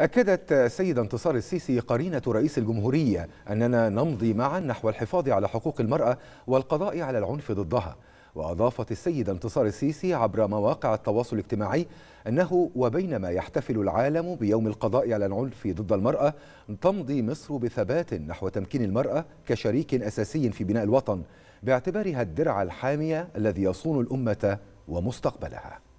أكدت السيدة انتصار السيسي قرينة رئيس الجمهورية أننا نمضي معا نحو الحفاظ على حقوق المرأة والقضاء على العنف ضدها وأضافت السيدة انتصار السيسي عبر مواقع التواصل الاجتماعي أنه وبينما يحتفل العالم بيوم القضاء على العنف ضد المرأة تمضي مصر بثبات نحو تمكين المرأة كشريك أساسي في بناء الوطن باعتبارها الدرع الحامية الذي يصون الأمة ومستقبلها